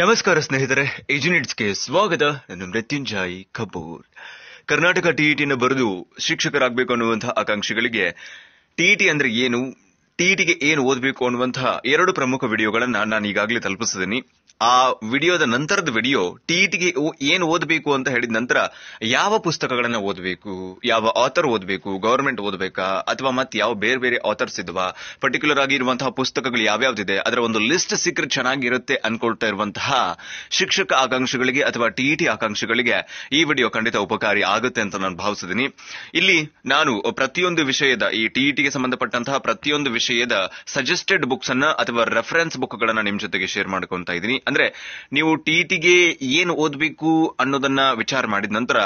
ನಮಸ್ಕಾರ ಸ್ನೇಹಿತರೆ ಏಜುನಿಟ್ಸ್ಗೆ ಸ್ವಾಗತ ನಾನು ಮೃತ್ಯುಂಜಾಯಿ ಕಪೂರ್ ಕರ್ನಾಟಕ ಟಿಇಟಿನ ಬರೆದು ಶಿಕ್ಷಕರಾಗಬೇಕು ಅನ್ನುವಂತಹ ಆಕಾಂಕ್ಷಿಗಳಿಗೆ ಟಿಇಟಿ ಅಂದ್ರೆ ಏನು ಟಿಇಟಿಗೆ ಏನು ಓದಬೇಕು ಅನ್ನುವಂತಹ ಎರಡು ಪ್ರಮುಖ ವಿಡಿಯೋಗಳನ್ನ ನಾನು ಈಗಾಗಲೇ ತಲುಪಿಸಿದ್ದೀನಿ ಆ ವಿಡಿಯೋದ ನಂತರದ ವಿಡಿಯೋ ಟಿಇಟಿಗೆ ಏನು ಓದಬೇಕು ಅಂತ ಹೇಳಿದ ನಂತರ ಯಾವ ಪುಸ್ತಕಗಳನ್ನು ಓದಬೇಕು ಯಾವ ಆಥರ್ ಓದಬೇಕು ಗವರ್ಮೆಂಟ್ ಓದಬೇಕಾ ಅಥವಾ ಮತ್ತೆ ಯಾವ ಬೇರೆ ಬೇರೆ ಆಥರ್ಸ್ ಇದ್ವಾ ಪರ್ಟಿಕ್ಯುಲರ್ ಆಗಿ ಇರುವಂತಹ ಪುಸ್ತಕಗಳು ಯಾವ್ಯಾವ್ದಿದೆ ಅದರ ಒಂದು ಲಿಸ್ಟ್ ಸಿಕ್ಕರೆ ಚೆನ್ನಾಗಿರುತ್ತೆ ಅನ್ಕೊಳ್ತಾ ಇರುವಂತಹ ಶಿಕ್ಷಕ ಆಕಾಂಕ್ಷಿಗಳಿಗೆ ಅಥವಾ ಟಿಇಟಿ ಆಕಾಂಕ್ಷಿಗಳಿಗೆ ಈ ವಿಡಿಯೋ ಖಂಡಿತ ಉಪಕಾರಿ ಆಗುತ್ತೆ ಅಂತ ನಾನು ಭಾವಿಸಿದ್ದೀನಿ ಇಲ್ಲಿ ನಾನು ಪ್ರತಿಯೊಂದು ವಿಷಯದ ಈ ಟಿಇಟಿಗೆ ಸಂಬಂಧಪಟ್ಟಂತಹ ಪ್ರತಿಯೊಂದು ವಿಷಯ ವಿಷಯದ ಸಜೆಸ್ಟೆಡ್ ಬುಕ್ಸ್ ಅನ್ನ ಅಥವಾ ರೆಫರೆನ್ಸ್ ಬುಕ್ ಗಳನ್ನ ನಿಮ್ ಜೊತೆಗೆ ಶೇರ್ ಮಾಡ್ಕೊಂತ ಇದ್ದೀನಿ ಅಂದ್ರೆ ನೀವು ಟಿಇಟಿಗೆ ಏನು ಓದ್ಬೇಕು ಅನ್ನೋದನ್ನ ವಿಚಾರ ಮಾಡಿದ ನಂತರ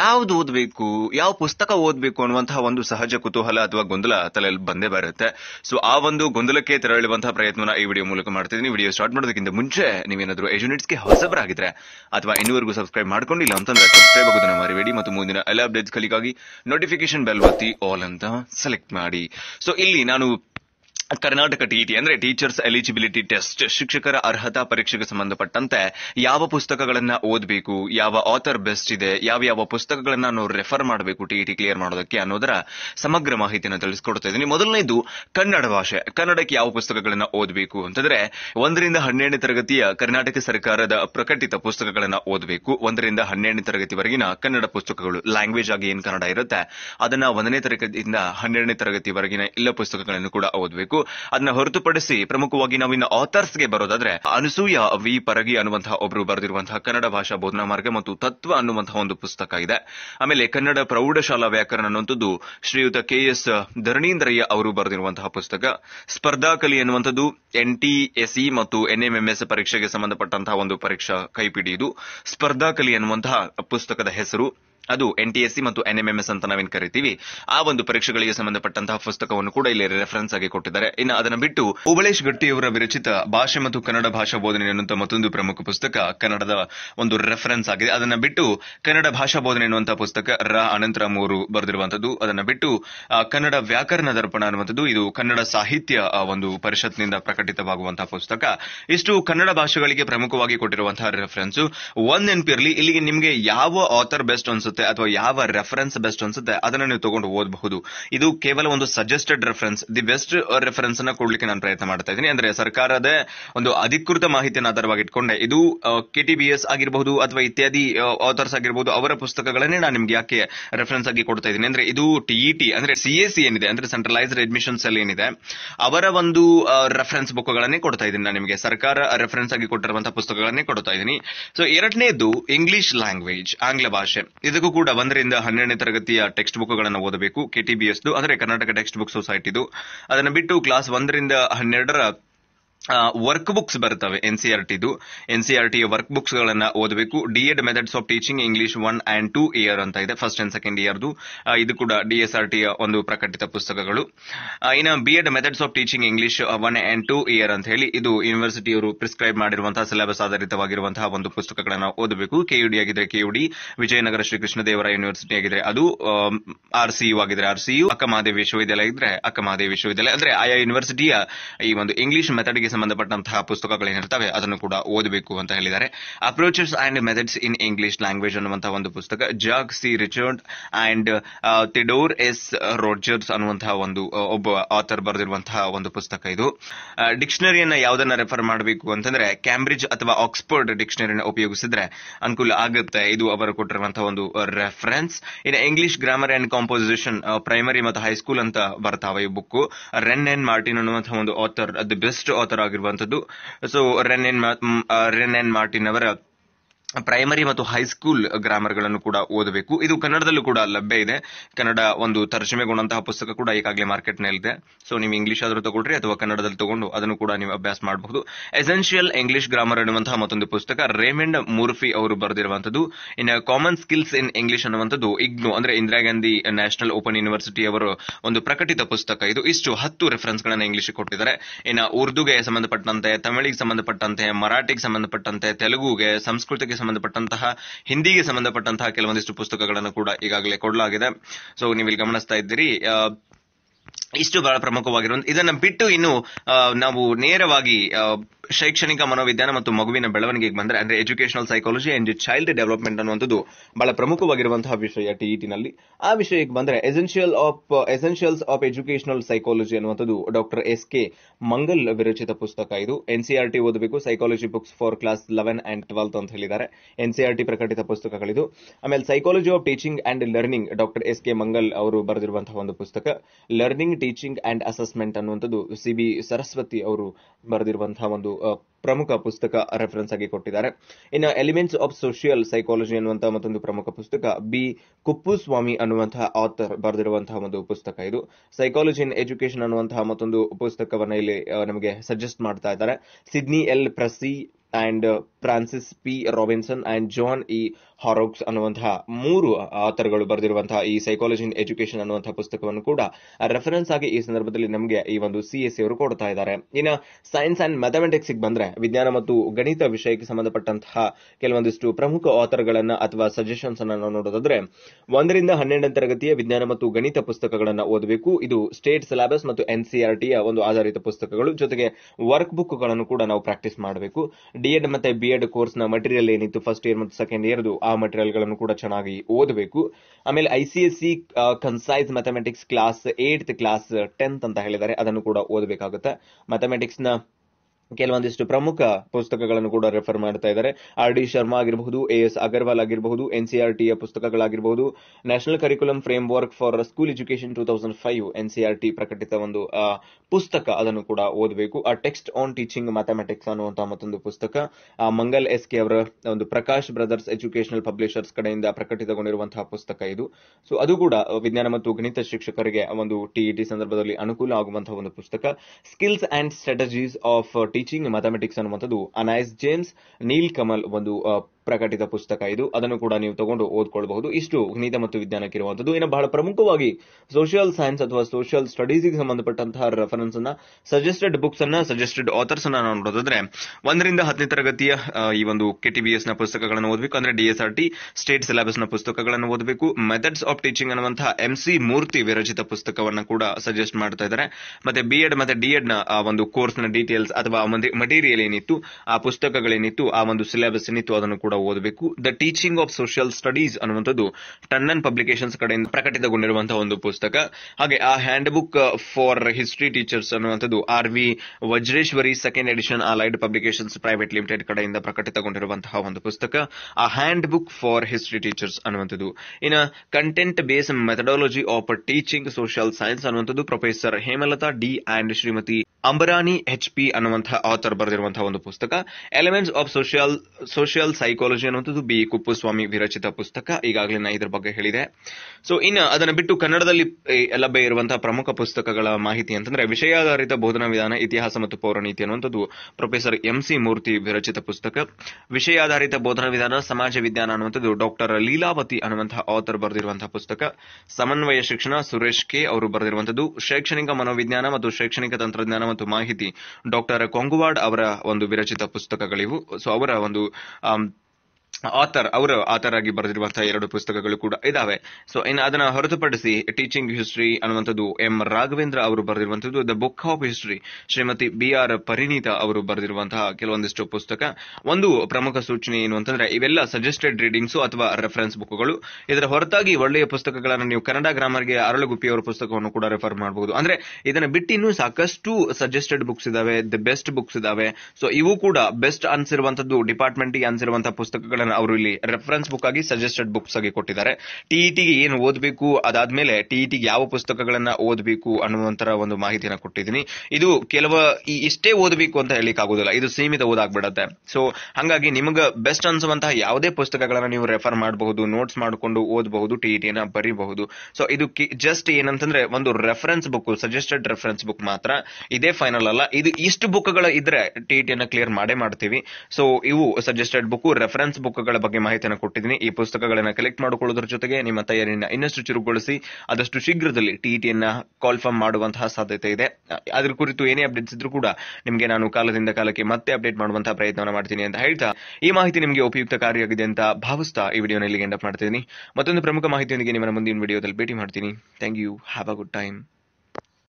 ಯಾವ್ದು ಓದ್ಬೇಕು ಯಾವ ಪುಸ್ತಕ ಓದ್ಬೇಕು ಅನ್ನುವಂತಹ ಒಂದು ಸಹಜ ಕುತೂಹಲ ಅಥವಾ ಗೊಂದಲ ತಲೆಯಲ್ಲಿ ಬಂದೇ ಬರುತ್ತೆ ಸೊ ಆ ಒಂದು ಗೊಂದಲಕ್ಕೆ ತೆರಳುವಂತಹ ಪ್ರಯತ್ನ ಈ ವಿಡಿಯೋ ಮೂಲಕ ಮಾಡ್ತಿದ್ದೀನಿ ವಿಡಿಯೋ ಸ್ಟಾರ್ಟ್ ಮಾಡೋದಕ್ಕಿಂತ ಮುಂಚೆ ನೀವೇನಾದ್ರೂ ಎಜುನಿಟ್ಸ್ಗೆ ಹೊಸಬರಾಗಿದ್ರೆ ಅಥವಾ ಇನ್ನೂವರೆಗೂ ಸಬ್ಸ್ಕ್ರೈಬ್ ಮಾಡ್ಕೊಂಡಿಲ್ಲ ಅಂತಂದ್ರೆ ಸಬ್ಸ್ಕ್ರೈಬ್ ಆಗೋದನ್ನ ಮರಿಬೇಡಿ ಮತ್ತು ಮುಂದಿನ ಎಲ್ಲ ಅಪ್ಡೇಟ್ಸ್ಗಳಿಗಾಗಿ ನೋಟಿಫಿಕೇಶನ್ ಬೆಲ್ ಒತ್ತಿ ಆಲ್ ಅಂತ ಸೆಲೆಕ್ಟ್ ಮಾಡಿ ಸೊ ಇಲ್ಲಿ ನಾನು ಕರ್ನಾಟಕ ಟಿಇಟಿ ಅಂದರೆ ಟೀಚರ್ಸ್ ಎಲಿಜಿಬಿಲಿಟಿ ಟೆಸ್ಟ್ ಶಿಕ್ಷಕರ ಅರ್ಹತಾ ಪರೀಕ್ಷೆಗೆ ಸಂಬಂಧಪಟ್ಟಂತೆ ಯಾವ ಪುಸ್ತಕಗಳನ್ನ ಓದಬೇಕು ಯಾವ ಆಥರ್ ಬೆಸ್ಟ್ ಇದೆ ಯಾವ ಯಾವ ಪುಸ್ತಕಗಳನ್ನ ನಾವು ರೆಫರ್ ಮಾಡಬೇಕು ಟಿಇಟಿ ಕ್ಲಿಯರ್ ಮಾಡೋದಕ್ಕೆ ಅನ್ನೋದರ ಸಮಗ್ರ ಮಾಹಿತಿಯನ್ನು ತಿಳಿಸಿಕೊಡ್ತಾ ಇದ್ದೀನಿ ಮೊದಲನೇದು ಕನ್ನಡ ಭಾಷೆ ಕನ್ನಡಕ್ಕೆ ಯಾವ ಪುಸ್ತಕಗಳನ್ನ ಓದಬೇಕು ಅಂತಂದ್ರೆ ಒಂದರಿಂದ ಹನ್ನೆರಡನೇ ತರಗತಿಯ ಕರ್ನಾಟಕ ಸರ್ಕಾರದ ಪ್ರಕಟಿತ ಪುಸ್ತಕಗಳನ್ನ ಓದಬೇಕು ಒಂದರಿಂದ ಹನ್ನೆರಡನೇ ತರಗತಿವರೆಗಿನ ಕನ್ನಡ ಪುಸ್ತಕಗಳು ಲ್ಯಾಂಗ್ವೇಜ್ ಆಗಿ ಏನ್ ಕನ್ನಡ ಇರುತ್ತೆ ಅದನ್ನ ಒಂದನೇ ತರಗತಿಯಿಂದ ಹನ್ನೆರಡನೇ ತರಗತಿವರೆಗಿನ ಎಲ್ಲ ಪುಸ್ತಕಗಳನ್ನು ಕೂಡ ಓದಬೇಕು ಅದನ್ನು ಅದನ್ನ ಹೊರತುಪಡಿಸಿ ಪ್ರಮುಖವಾಗಿ ನಾವಿನ್ನ ಆಥರ್ಸ್ ಗೆ ಬರೋದಾದ್ರೆ ಅನಸೂಯ ವಿ ಪರಗಿ ಅನ್ನುವಂತಹ ಒಬ್ರು ಬರೆದಿರುವಂತಹ ಕನ್ನಡ ಭಾಷಾ ಬೋಧನಾ ಮಾರ್ಗ ಮತ್ತು ತತ್ವ ಅನ್ನುವಂತಹ ಒಂದು ಪುಸ್ತಕ ಇದೆ ಆಮೇಲೆ ಕನ್ನಡ ಪ್ರೌಢಶಾಲಾ ವ್ಯಾಕರಣ ಅನ್ನುವಂಥದ್ದು ಶ್ರೀಯುತ ಕೆ ಎಸ್ ಧರಣೀಂದ್ರಯ್ಯ ಅವರು ಬರೆದಿರುವಂತಹ ಪುಸ್ತಕ ಸ್ಪರ್ಧಾಕಲಿ ಅನ್ನುವಂಥದ್ದು ಎನ್ಟಿಎಸ್ಇ ಮತ್ತು ಎನ್ಎಂಎಂಎಸ್ ಪರೀಕ್ಷೆಗೆ ಸಂಬಂಧಪಟ್ಟಂತಹ ಒಂದು ಪರೀಕ್ಷಾ ಕೈಪಿಡಿ ಇದು ಸ್ಪರ್ಧಾಕಲಿ ಅನ್ನುವಂತಹ ಪುಸ್ತಕದ ಹೆಸರು ಅದು ಎನ್ ಟಿ ಎಸ್ ಸಿ ಮತ್ತು ಎನ್ ಅಂತ ನಾವೇನು ಕರಿತೀವಿ ಆ ಒಂದು ಪರೀಕ್ಷೆಗಳಿಗೆ ಸಂಬಂಧಪಟ್ಟಂತಹ ಪುಸ್ತಕವನ್ನು ಕೂಡ ಇಲ್ಲಿ ರೆಫರೆನ್ಸ್ ಆಗಿ ಕೊಟ್ಟಿದ್ದಾರೆ ಇನ್ನು ಅದನ್ನು ಬಿಟ್ಟು ಉಬಳೇಶ್ ಗಟ್ಟಿಯವರ ವಿರಚಿತ ಭಾಷೆ ಮತ್ತು ಕನ್ನಡ ಭಾಷಾ ಬೋಧನೆ ಎನ್ನುವಂತಹ ಮತ್ತೊಂದು ಪ್ರಮುಖ ಪುಸ್ತಕ ಕನ್ನಡದ ಒಂದು ರೆಫರೆನ್ಸ್ ಆಗಿದೆ ಅದನ್ನು ಬಿಟ್ಟು ಕನ್ನಡ ಭಾಷಾ ಬೋಧನೆ ಎನ್ನುವಂತಹ ಪುಸ್ತಕ ರಾ ಅನಂತರಾಮ್ ಅವರು ಬರೆದಿರುವಂತದ್ದು ಅದನ್ನು ಬಿಟ್ಟು ಕನ್ನಡ ವ್ಯಾಕರಣ ದರ್ಪಣ ಅನ್ನುವಂಥದ್ದು ಇದು ಕನ್ನಡ ಸಾಹಿತ್ಯ ಒಂದು ಪರಿಷತ್ನಿಂದ ಪ್ರಕಟಿತವಾಗುವಂತಹ ಪುಸ್ತಕ ಇಷ್ಟು ಕನ್ನಡ ಭಾಷೆಗಳಿಗೆ ಪ್ರಮುಖವಾಗಿ ಕೊಟ್ಟಿರುವಂತಹ ರೆಫರೆನ್ಸ್ ಒಂದ್ ನೆನಪಿರಲಿ ಇಲ್ಲಿಗೆ ನಿಮಗೆ ಯಾವ ಆಥರ್ ಬೆಸ್ಟ್ ಅನ್ಸುತ್ತೆ ಅನ್ಸುತ್ತೆ ಅಥವಾ ಯಾವ ರೆಫರೆನ್ಸ್ ಬೆಸ್ಟ್ ಅನ್ಸುತ್ತೆ ಅದನ್ನ ನೀವು ತಗೊಂಡು ಓದಬಹುದು ಇದು ಕೇವಲ ಒಂದು suggested reference the best reference ಅನ್ನ ಕೊಡ್ಲಿಕ್ಕೆ ನಾನು ಪ್ರಯತ್ನ ಮಾಡ್ತಾ ಇದ್ದೀನಿ ಅಂದ್ರೆ ಸರ್ಕಾರದ ಒಂದು ಅಧಿಕೃತ ಮಾಹಿತಿಯನ್ನು ಆಧಾರವಾಗಿ ಇಟ್ಕೊಂಡೆ ಇದು ಕೆಟಿಬಿಎಸ್ ಆಗಿರಬಹುದು ಅಥವಾ ಇತ್ಯಾದಿ ಆಥರ್ಸ್ ಆಗಿರಬಹುದು ಅವರ ಪುಸ್ತಕಗಳನ್ನೇ ನಾನು ನಿಮ್ಗೆ ಯಾಕೆ ರೆಫರೆನ್ಸ್ ಆಗಿ ಕೊಡ್ತಾ ಇದ್ದೀನಿ ಅಂದ್ರೆ ಇದು ಟಿಇಟಿ e ಅಂದ್ರೆ ಸಿ ಏನಿದೆ ಅಂದ್ರೆ ಸೆಂಟ್ರಲೈಸ್ಡ್ ಅಡ್ಮಿಷನ್ಸ್ ಅಲ್ಲಿ ಏನಿದೆ ಅವರ ಒಂದು ರೆಫರೆನ್ಸ್ ಬುಕ್ಗಳನ್ನೇ ಕೊಡ್ತಾ ಇದ್ದೀನಿ ನಾನು ನಿಮಗೆ ಸರ್ಕಾರ ರೆಫರೆನ್ಸ್ ಆಗಿ ಕೊಟ್ಟಿರುವಂತಹ ಪುಸ್ತಕಗಳನ್ನೇ ಕೊಡ್ತಾ ಇದ್ದೀನಿ ಸೊ ಎರಡನೇದು ಇಂಗ್ಲಿಷ್ ಲ್ಯಾಂಗ್ವೇಜ್ ಆಂಗ್ಲ ಭಾಷೆ ಇದಕ್ಕೂ ಎಲ್ಲರಿಗೂ ಕೂಡ ಒಂದರಿಂದ ಹನ್ನೆರಡನೇ ತರಗತಿಯ ಟೆಕ್ಸ್ಟ್ ಬುಕ್ ಓದಬೇಕು ಕೆಟಿಬಿಎಸ್ದು ಅಂದರೆ ಕರ್ನಾಟಕ ಟೆಕ್ಸ್ಟ್ ಬುಕ್ ಸೊಸೈಟಿದು ಅದನ್ನು ಬಿಟ್ಟು ಕ್ಲಾಸ್ ಒಂದರಿಂದ ಹನ್ನೆರಡರ ವರ್ಕ್ ಬುಕ್ಸ್ ಬರ್ತವೆ ಎನ್ ಸಿ ಆರ್ ಟಿದು N C R T workbooks ಗಳನ್ನ ಓದಬೇಕು D Ed methods of teaching English one and two year ಅಂತ ಇದೆ ಫಸ್ಟ್ ಅಂಡ್ ಸೆಕೆಂಡ್ ಇಯರ್ದು ಇದು ಕೂಡ ಡಿ ಎಸ್ ಆರ್ ಟಿಯ ಒಂದು ಪ್ರಕಟಿತ ಪುಸ್ತಕಗಳು ಇನ್ನು B Ed methods of teaching English one and two year ಅಂತ ಹೇಳಿ ಇದು ಯೂನಿವರ್ಸಿಟಿಯವರು ಪ್ರಿಸ್ಕ್ರೈಬ್ ಮಾಡಿರುವಂತಹ ಸಿಲೆಬಸ್ ಆಧಾರಿತವಾಗಿರುವಂತಹ ಒಂದು ಪುಸ್ತಕಗಳನ್ನು ಓದಬೇಕು ಯುಡಿ ಆಗಿದ್ರೆ ಡಿ ವಿಜಯನಗರ ಶ್ರೀಕೃಷ್ಣ ದೇವರ ಯೂನಿವರ್ಸಿಟಿ ಆಗಿದ್ರೆ ಅದು ಆರ್ ಸಿ ಯು ಆಗಿದ್ರೆ ಆರ್ ಸಿ ಯು ಅಕ್ಕಮಹಾದೇವಿ ವಿಶ್ವವಿದ್ಯಾಲಯ ಇದ್ರೆ ಅಕ್ಕಮಹಾದೇವಿ ವಿಶ್ವವಿದ್ಯಾಲಯ ಅಂದ್ರೆ ಆಯಾ ಯೂನಿವರ್ಸಿಟಿಯ ಈ ಒಂದು ಇಂಗ್ಲಿಷ್ ಮೆಥಡ್ ಸಂಬಂಧಪಟ್ಟಂತಹ ಸಂಬಂಧಪಟ್ಟಂತಹ ಪುಸ್ತಕಗಳೇನಿರ್ತವೆ ಅದನ್ನು ಕೂಡ ಓದಬೇಕು ಅಂತ ಹೇಳಿದ್ದಾರೆ approaches and methods in English language ಅನ್ನುವಂತಹ ಒಂದು ಪುಸ್ತಕ Jack C Richard and Theodore S Rodgers ಅನ್ನುವಂತಹ ಒಂದು ಒಬ್ಬ ಆಥರ್ ಬರೆದಿರುವಂತಹ ಒಂದು ಪುಸ್ತಕ ಇದು ಡಿಕ್ಷನರಿಯನ್ನ ಯಾವ್ದನ್ನ ರೆಫರ್ ಮಾಡಬೇಕು ಅಂತಂದ್ರೆ ಕ್ಯಾಂಬ್ರಿಡ್ಜ್ ಅಥವಾ ಆಕ್ಸ್ಫರ್ಡ್ ಡಿಕ್ಷನರಿನ ಉಪಯೋಗಿಸಿದ್ರೆ ಅನುಕೂಲ ಆಗುತ್ತೆ ಇದು ಅವರು ಕೊಟ್ಟಿರುವಂತಹ ಒಂದು reference in English grammar and composition primary ಮತ್ತು ಹೈಸ್ಕೂಲ್ ಅಂತ ಬರ್ತಾವೆ ಈ ಬುಕ್ ರೆನ್ ಅಂಡ್ ಮಾರ್ಟಿನ್ ಅನ್ನುವಂತಹ ಒಂದು ಆಥರ್ ದಿ ಬೆಸ್ಟ್ ಆಥರ್ ಆಗಿರುವಂತದ್ದು so Wren and Wren and Martin ಅವರ ಪ್ರೈಮರಿ ಮತ್ತು ಹೈಸ್ಕೂಲ್ ಗಳನ್ನು ಕೂಡ ಓದಬೇಕು ಇದು ಕನ್ನಡದಲ್ಲೂ ಕೂಡ ಲಭ್ಯ ಇದೆ ಕನ್ನಡ ಒಂದು ತರ್ಜಮೆಗೊಂಡಂತಹ ಪುಸ್ತಕ ಕೂಡ ಈಗಾಗಲೇ ಮಾರ್ಕೆಟ್ನಲ್ಲಿದೆ ಸೊ ನೀವು ಇಂಗ್ಲಿಷ್ ಆದರೂ ತಗೊಳ್ರಿ ಅಥವಾ ಕನ್ನಡದಲ್ಲಿ ತಗೊಂಡು ಅದನ್ನು ಕೂಡ ನೀವು ಅಭ್ಯಾಸ ಮಾಡಬಹುದು ಎಸೆನ್ಷಿಯಲ್ ಇಂಗ್ಲಿಷ್ ಗ್ರಾಮರ್ ಅನ್ನುವಂತಹ ಮತ್ತೊಂದು ಪುಸ್ತಕ ರೇಮಂಡ್ ಮೂರ್ಫಿ ಅವರು ಬರೆದಿರುವಂತದ್ದು in common skills in English ಅನ್ನುವಂಥದ್ದು ಇಗ್ನೋ ಅಂದ್ರೆ Indira Gandhi National Open University ಅವರು ಒಂದು ಪ್ರಕಟಿತ ಪುಸ್ತಕ ಇದು ಇಷ್ಟು ಹತ್ತು ರೆಫರೆನ್ಸ್ ಗಳನ್ನ ಇಂಗ್ಲಿಷ್ ಕೊಟ್ಟಿದ್ದಾರೆ ಇನ್ನು ಉರ್ದುಗೆ ಸಂಬಂಧಪಟ್ಟಂತೆ ತಮಿಳಿಗೆ ಸಂಬಂಧಪಟ್ಟಂತೆ ಮರಾಠಿಗೆ ಸಂಬಂಧಪಟ್ಟಂತೆ ತೆಲುಗುಗೆ ಸಂಸ್ಕೃತಿಗೆ ಸಂಬಂಧಪಟ್ಟಂತಹ ಹಿಂದಿಗೆ ಸಂಬಂಧಪಟ್ಟಂತಹ ಕೆಲವೊಂದಿಷ್ಟು ಪುಸ್ತಕಗಳನ್ನು ಕೂಡ ಈಗಾಗಲೇ ಕೊಡಲಾಗಿದೆ ಸೊ ನೀವು ಇಲ್ಲಿ ಗಮನಿಸ್ತಾ ಇದ್ದೀರಿ ಇಷ್ಟು ಬಹಳ ಪ್ರಮುಖವಾಗಿರುವ ಇದನ್ನ ಬಿಟ್ಟು ಇನ್ನು ನಾವು ನೇರವಾಗಿ ಶೈಕ್ಷಣಿಕ ಮನೋವಿಜ್ಞಾನ ಮತ್ತು ಮಗುವಿನ ಬೆಳವಣಿಗೆಗೆ ಬಂದರೆ ಅಂದ್ರೆ educational psychology and child development ಅನ್ನುವಂಥದ್ದು ಬಹಳ ಪ್ರಮುಖವಾಗಿರುವಂತಹ ವಿಷಯ ಟಿಇಟಿನಲ್ಲಿ ಆ ವಿಷಯಕ್ಕೆ ಬಂದರೆ essential of essentials of educational psychology ಅನ್ನುವಂಥದ್ದು ಡಾಕ್ಟರ್ ಎಸ್ ಕೆ ಮಂಗಲ್ ವಿರಚಿತ ಪುಸ್ತಕ ಇದು ಎನ್ಸಿಆರ್ ಟಿ ಓದಬೇಕು psychology books for class eleven and twelfth ಅಂತ ಹೇಳಿದ್ದಾರೆ ಎನ್ಸಿಆರ್ ಟಿ ಪ್ರಕಟಿತ ಪುಸ್ತಕಗಳಿದು ಆಮೇಲೆ psychology of teaching and learning doctor S K Mangal ಅವರು ಬರೆದಿರುವಂತಹ ಒಂದು ಪುಸ್ತಕ ಲರ್ನಿಂಗ್ ಟೀಚಿಂಗ್ ಅಂಡ್ ಅಸೆಸ್ಮೆಂಟ್ ಅನ್ನುವಂಥದ್ದು ಸಿ ಸರಸ್ವತಿ ಅವರು ಬರೆದಿರುವಂತಹ ಒಂದು ಪ್ರಮುಖ ಪುಸ್ತಕ ರೆಫರೆನ್ಸ್ ಆಗಿ ಕೊಟ್ಟಿದ್ದಾರೆ ಇನ್ನು ಎಲಿಮೆಂಟ್ಸ್ ಆಫ್ ಸೋಷಿಯಲ್ ಸೈಕಾಲಜಿ ಅನ್ನುವಂತಹ ಮತ್ತೊಂದು ಪ್ರಮುಖ ಪುಸ್ತಕ ಬಿ ಕುಪ್ಪುಸ್ವಾಮಿ ಅನ್ನುವಂತಹ ಆಥರ್ ಬರೆದಿರುವಂತಹ ಒಂದು ಪುಸ್ತಕ ಇದು ಸೈಕಾಲಜಿ ಇನ್ ಎಜುಕೇಶನ್ ಅನ್ನುವಂತಹ ಮತ್ತೊಂದು ಪುಸ್ತಕವನ್ನು ಇಲ್ಲಿ ನಮಗೆ ಸಜೆಸ್ಟ್ ಮಾಡ್ತಾ ಇದ್ದಾರೆ Sydney L Pressey and Francis P Robinson and John E Horrocks ಅನ್ನುವಂತಹ ಮೂರು ಆತರ್ಗಳು uh, ಬರೆದಿರುವಂತಹ ಈ ಸೈಕಾಲಜಿ ಇನ್ ಎಜುಕೇಶನ್ ಅನ್ನುವಂತಹ ಪುಸ್ತಕವನ್ನು ಕೂಡ ರೆಫರೆನ್ಸ್ ಆಗಿ ಈ ಸಂದರ್ಭದಲ್ಲಿ ನಮಗೆ ಈ ಒಂದು ಸಿ ಎಸ್ e ಅವರು ಕೊಡ್ತಾ ಇದ್ದಾರೆ ಇನ್ನು ಸೈನ್ಸ್ ಅಂಡ್ ಮ್ಯಾಥಮೆಟಿಕ್ಸ್ ಬಂದ್ರೆ ವಿಜ್ಞಾನ ಮತ್ತು ಗಣಿತ ವಿಷಯಕ್ಕೆ ಸಂಬಂಧಪಟ್ಟಂತಹ ಕೆಲವೊಂದಿಷ್ಟು ಪ್ರಮುಖ ಆತರ್ಗಳನ್ನ ಅಥವಾ ಸಜೆಷನ್ಸ್ ಅನ್ನು ನಾವು ನೋಡೋದಾದ್ರೆ ಒಂದರಿಂದ ಹನ್ನೆರಡನೇ ತರಗತಿಯ ವಿಜ್ಞಾನ ಮತ್ತು ಗಣಿತ ಪುಸ್ತಕಗಳನ್ನು ಓದಬೇಕು ಇದು ಸ್ಟೇಟ್ ಸಿಲೆಬಸ್ ಮತ್ತು ಎನ್ ಸಿ e ಒಂದು ಆಧಾರಿತ ಪುಸ್ತಕಗಳು ಜೊತೆಗೆ ವರ್ಕ್ ಬುಕ್ಗಳನ್ನು ಕೂಡ ನಾವು ಪ್ರಾಕ್ಟೀಸ್ ಮಾಡಬೇಕು ಡಿಎಡ್ ಮತ್ತೆ ಬಿ ಎಡ್ ಕೋರ್ಸ್ನ ಮಟೀರಿಯಲ್ ಏನಿತ್ತು ಫಸ್ಟ್ ಇಯರ್ ಮತ್ತು ಸೆಕೆಂಡ್ ಇಯರ್ದು ಆ ಮಟೀರಿಯಲ್ಗಳನ್ನು ಕೂಡ ಚೆನ್ನಾಗಿ ಓದಬೇಕು ಆಮೇಲೆ I C S C concise mathematics class eighth class tenth ಅಂತ ಹೇಳಿದ್ದಾರೆ ಅದನ್ನು ಕೂಡ ಓದಬೇಕಾಗುತ್ತೆ ಮ್ಯಾಥಮೆಟಿಕ್ಸ್ನ ಕೆಲವೊಂದಿಷ್ಟು ಪ್ರಮುಖ ಪುಸ್ತಕಗಳನ್ನು ಕೂಡ ರೆಫರ್ ಮಾಡ್ತಾ ಇದ್ದಾರೆ ಆರ್ ಡಿ ಶರ್ಮಾ ಆಗಿರಬಹುದು ಎ ಎಸ್ ಅಗರ್ವಾಲ್ ಆಗಿರಬಹುದು ಎನ್ ಸಿ ಆರ್ ಟಿಯ ಪುಸ್ತಕಗಳಾಗಿರಬಹುದು national curriculum framework for school education two thousand five N C R T e ಪ್ರಕಟಿತ ಒಂದು ಪುಸ್ತಕ ಅದನ್ನು ಕೂಡ ಓದಬೇಕು ಆ ಟೆಕ್ಸ್ಟ್ ಆನ್ ಟೀಚಿಂಗ್ ಮ್ಯಾಥಮೆಟಿಕ್ಸ್ ಅನ್ನುವಂತಹ ಮತ್ತೊಂದು ಪುಸ್ತಕ ಮಂಗಲ್ ಎಸ್ ಕೆ ಅವರ ಒಂದು ಪ್ರಕಾಶ್ ಬ್ರದರ್ಸ್ ಎಜುಕೇಶನಲ್ ಪಬ್ಲಿಷರ್ಸ್ ಕಡೆಯಿಂದ ಪ್ರಕಟಿತಗೊಂಡಿರುವಂತಹ ಪುಸ್ತಕ ಇದು ಸೊ ಅದು ಕೂಡ ವಿಜ್ಞಾನ ಮತ್ತು ಗಣಿತ ಶಿಕ್ಷಕರಿಗೆ ಒಂದು ಟಿಇಟಿ e ಸಂದರ್ಭದಲ್ಲಿ ಅನುಕೂಲ ಆಗುವಂತಹ ಒಂದು ಪುಸ್ತಕ skills and strategies of teaching mathematics ಅನ್ನುವಂಥದ್ದು ಅನೈಸ್ ಜೇಮ್ಸ್ ನೀಲ್ ಕಮಲ್ ಒಂದು ಪ್ರಕಟಿತ ಪುಸ್ತಕ ಇದು ಅದನ್ನು ಕೂಡ ನೀವು ತಗೊಂಡು ಓದ್ಕೊಳ್ಬಹುದು ಇಷ್ಟು ಗಣಿತ ಮತ್ತು ವಿಜ್ಞಾನಕ್ಕೆ ಇರುವಂತದ್ದು ಇನ್ನು ಬಹಳ ಪ್ರಮುಖವಾಗಿ ಸೋಷಿಯಲ್ ಸೈನ್ಸ್ ಅಥವಾ ಸೋಷಿಯಲ್ ಗೆ ಸಂಬಂಧಪಟ್ಟಂತಹ ರೆಫರೆನ್ಸ್ ಅನ್ನ ಸಜೆಸ್ಟೆಡ್ ಬುಕ್ಸ್ ಅನ್ನ ಸಜೆಸ್ಟೆಡ್ ಆಥರ್ಸ್ ಅನ್ನ ನೋಡೋದಾದ್ರೆ ಒಂದರಿಂದ ಹತ್ತನೇ ತರಗತಿಯ ಈ ಒಂದು ಕೆಟಿಬಿಎಸ್ ನ ಪುಸ್ತಕಗಳನ್ನು ಓದಬೇಕು ಅಂದ್ರೆ ಡಿಎಸ್ಆರ್ ಟಿ ಸ್ಟೇಟ್ ಸಿಲೆಬಸ್ ನ ಪುಸ್ತಕಗಳನ್ನು ಓದಬೇಕು ಮೆಥಡ್ಸ್ ಆಫ್ ಟೀಚಿಂಗ್ ಅನ್ನುವಂತಹ ಎಂ ಸಿ ಮೂರ್ತಿ ವಿರಚಿತ ಪುಸ್ತಕವನ್ನು ಕೂಡ ಸಜೆಸ್ಟ್ ಮಾಡ್ತಾ ಇದ್ದಾರೆ ಮತ್ತೆ ಬಿ ಎಡ್ ಮತ್ತೆ ಡಿ ಎಡ್ ನ ಒಂದು ಕೋರ್ಸ್ ನ ಡೀಟೇಲ್ಸ್ ಅಥವಾ ಮಟೀರಿಯಲ್ ಏನಿತ್ತು ಆ ಪುಸ್ತಕಗಳೇನಿತ್ತು ಆ ಒಂದು ಸಿಲೆಬಸ್ ಏನಿತ್ತು ಅದನ್ನು ಕೂಡ ಓದಬೇಕು the teaching of social studies ಅನ್ನುವಂಥದ್ದು ಟನ್ನನ್ ಪಬ್ಲಿಕೇಶನ್ಸ್ ಕಡೆಯಿಂದ ಪ್ರಕಟಿತಗೊಂಡಿರುವಂತಹ ಒಂದು ಪುಸ್ತಕ ಹಾಗೆ ಆ handbook for history teachers ಅನ್ನುವಂಥದ್ದು R V Vajreshwari second edition Allied Publications Private Limited ಕಡೆಯಿಂದ ಪ್ರಕಟಿತಗೊಂಡಿರುವಂತಹ ಒಂದು ಪುಸ್ತಕ ಆ handbook for history teachers ಅನ್ನುವಂಥದ್ದು ಇನ್ನು content base methodology of teaching social science ಅನ್ನುವಂಥದ್ದು professor Hemalatha D and Shrimati Ambarani H P ಅನ್ನುವಂತಹ ಆಥರ್ ಬರೆದಿರುವಂತಹ ಒಂದು ಪುಸ್ತಕ elements of social social psycho psychology ಅನ್ನುವಂಥದ್ದು ಬಿ ಕುಪ್ಪುಸ್ವಾಮಿ ವಿರಚಿತ ಪುಸ್ತಕ ಈಗಾಗಲೇ ನಾ ಇದರ ಬಗ್ಗೆ ಹೇಳಿದೆ ಸೊ ಇನ್ನು ಅದನ್ನು ಬಿಟ್ಟು ಕನ್ನಡದಲ್ಲಿ ಲಭ್ಯ ಇರುವಂತಹ ಪ್ರಮುಖ ಪುಸ್ತಕಗಳ ಮಾಹಿತಿ ಅಂತಂದ್ರೆ ವಿಷಯಾಧಾರಿತ ಬೋಧನಾ ವಿಧಾನ ಇತಿಹಾಸ ಮತ್ತು ಪೌರನೀತಿ ಅನ್ನುವಂಥದ್ದು ಪ್ರೊಫೆಸರ್ ಎಂ ಸಿ ಮೂರ್ತಿ ವಿರಚಿತ ಪುಸ್ತಕ ವಿಷಯಾಧಾರಿತ ಬೋಧನಾ ವಿಧಾನ ಸಮಾಜ ವಿಜ್ಞಾನ ಅನ್ನುವಂಥದ್ದು ಡಾಕ್ಟರ್ ಲೀಲಾವತಿ ಅನ್ನುವಂತಹ ಆಥರ್ ಬರೆದಿರುವಂತಹ ಪುಸ್ತಕ ಸಮನ್ವಯ ಶಿಕ್ಷಣ ಸುರೇಶ್ ಕೆ ಅವರು ಬರೆದಿರುವಂಥದ್ದು ಶೈಕ್ಷಣಿಕ ಮನೋವಿಜ್ಞಾನ ಮತ್ತು ಶೈಕ್ಷಣಿಕ ತಂತ್ರಜ್ಞಾನ ಮತ್ತು ಮಾಹಿತಿ ಡಾಕ್ಟರ್ ಕೊಂಗುವಾಡ್ ಅವರ ಒಂದು ವಿರಚಿತ ಪುಸ್ತಕಗಳಿವು ಸೊ ಅವರ ಒಂದು ಆತರ್ ಅವರು ಆತರಾಗಿ ಆಗಿ ಬರೆದಿರುವಂತಹ ಎರಡು ಪುಸ್ತಕಗಳು ಕೂಡ ಇದಾವೆ ಸೊ ಇನ್ನು ಅದನ್ನ ಹೊರತುಪಡಿಸಿ ಟೀಚಿಂಗ್ ಹಿಸ್ಟ್ರಿ ಅನ್ನುವಂಥದ್ದು ಎಂ ರಾಘವೇಂದ್ರ ಅವರು ಬರೆದಿರುವಂತದ್ದು the book of history Shrimati B R Parinita ಅವರು ಬರೆದಿರುವಂತಹ ಕೆಲವೊಂದಿಷ್ಟು ಪುಸ್ತಕ ಒಂದು ಪ್ರಮುಖ ಸೂಚನೆ ಏನು ಅಂತಂದ್ರೆ ಇವೆಲ್ಲ ಸಜೆಸ್ಟೆಡ್ ರೀಡಿಂಗ್ಸ್ ಅಥವಾ ರೆಫರೆನ್ಸ್ ಬುಕ್ಗಳು ಇದರ ಹೊರತಾಗಿ ಒಳ್ಳೆಯ ಪುಸ್ತಕಗಳನ್ನು ನೀವು ಕನ್ನಡ ಗ್ರಾಮರ್ಗೆ ಅರಳುಗುಪ್ಪಿ ಅವರ ಪುಸ್ತಕವನ್ನು ಕೂಡ ರೆಫರ್ ಮಾಡಬಹುದು ಅಂದ್ರೆ ಇದನ್ನ ಇನ್ನೂ ಸಾಕಷ್ಟು ಸಜೆಸ್ಟೆಡ್ ಬುಕ್ಸ್ ಇದಾವೆ ದ ಬೆಸ್ಟ್ ಬುಕ್ಸ್ ಇದಾವೆ ಸೊ ಇವು ಕೂಡ ಬೆಸ್ಟ್ ಅನ್ಸಿರುವಂತದ್ದು ಗೆ ಅನ್ಸಿರುವಂತಹ ಪುಸ್ತಕಗಳ ಅವರು ಇಲ್ಲಿ ರೆಫರೆನ್ಸ್ ಬುಕ್ ಆಗಿ ಸಜೆಸ್ಟೆಡ್ ಬುಕ್ಸ್ ಆಗಿ ಕೊಟ್ಟಿದ್ದಾರೆ ಟಿಇಟಿಗೆ e ಏನು ಓದಬೇಕು ಅದಾದ್ಮೇಲೆ ಟಿಇಟಿಗೆ e ಯಾವ ಪುಸ್ತಕಗಳನ್ನ ಓದಬೇಕು ಅನ್ನುವಂತರ ಒಂದು ಮಾಹಿತಿನ ಕೊಟ್ಟಿದ್ದೀನಿ ಇದು ಕೆಲವು ಇಷ್ಟೇ ಓದಬೇಕು ಅಂತ ಹೇಳಿಕ್ ಆಗುದಿಲ್ಲ ಇದು ಸೀಮಿತ ಓದಾಗ್ಬಿಡತ್ತೆ ಸೊ ಹಂಗಾಗಿ ನಿಮಗೆ ಬೆಸ್ಟ್ ಅನ್ಸುವಂತಹ ಯಾವುದೇ ಪುಸ್ತಕಗಳನ್ನ ನೀವು ರೆಫರ್ ಮಾಡಬಹುದು ನೋಟ್ಸ್ ಮಾಡಿಕೊಂಡು ಓದಬಹುದು ಟಿಇಟಿನ e ಬರೀಬಹುದು ಸೊ ಇದು ಜಸ್ಟ್ ಏನಂತಂದ್ರೆ ಒಂದು reference book suggested reference book ಮಾತ್ರ ಇದೇ ಫೈನಲ್ ಅಲ್ಲ ಇದು ಇಷ್ಟು ಬುಕ್ಗಳ ಇದ್ರೆ ಟಿಇಟಿನ ಕ್ಲಿಯರ್ ಮಾಡೇ ಮಾಡ್ತೀವಿ ಸೊ ಇವು ಸಜೆಸ್ಟೆಡ್ ಬುಕ್ ರೆಫರೆನ್ಸ್ ಬುಕ್ಗಳ ಬಗ್ಗೆ ಮಾಹಿತಿಯನ್ನು ಕೊಟ್ಟಿದ್ದೀನಿ ಈ ಪುಸ್ತಕಗಳನ್ನು ಕಲೆಕ್ಟ್ ಮಾಡಿಕೊಳ್ಳೋದ್ರ ಜೊತೆಗೆ ನಿಮ್ಮ ತಯಾರಿಯನ್ನು ಇನ್ನಷ್ಟು ಚುರುಗೊಳಿಸಿ ಆದಷ್ಟು ಶೀಘ್ರದಲ್ಲಿ ಟಿಇಟಿಯನ್ನ e ಕಾಲ್ಫರ್ಮ್ ಮಾಡುವಂತಹ ಸಾಧ್ಯತೆ ಇದೆ ಅದ್ರ ಕುರಿತು ಏನೇ ಅಪ್ಡೇಟ್ಸ್ ಇದ್ರೂ ಕೂಡ ನಿಮಗೆ ನಾನು ಕಾಲದಿಂದ ಕಾಲಕ್ಕೆ ಮತ್ತೆ ಅಪ್ಡೇಟ್ ಮಾಡುವಂತಹ ಪ್ರಯತ್ನವನ್ನು ಮಾಡ್ತೀನಿ ಅಂತ ಹೇಳ್ತಾ ಈ ಮಾಹಿತಿ ನಿಮಗೆ ಉಪಯುಕ್ತ ಕಾರ್ಯವಾಗಿದೆ ಅಂತ ಭಾವಿಸ್ತಾ ಈ ವಿಡಿಯೋನ ಇಲ್ಲಿಗೆ ಅಪ್ ಮಾಡ್ತೀನಿ ಮತ್ತೊಂದು ಪ್ರಮುಖ ಮಾಹಿತಿಯೊಂದಿಗೆ ನಿಮ್ಮನ್ನು ಮುಂದಿನ ವಿಡಿಯೋದಲ್ಲಿ ಭೇಟಿ ಮಾಡ್ತೀನಿ thank you have a good time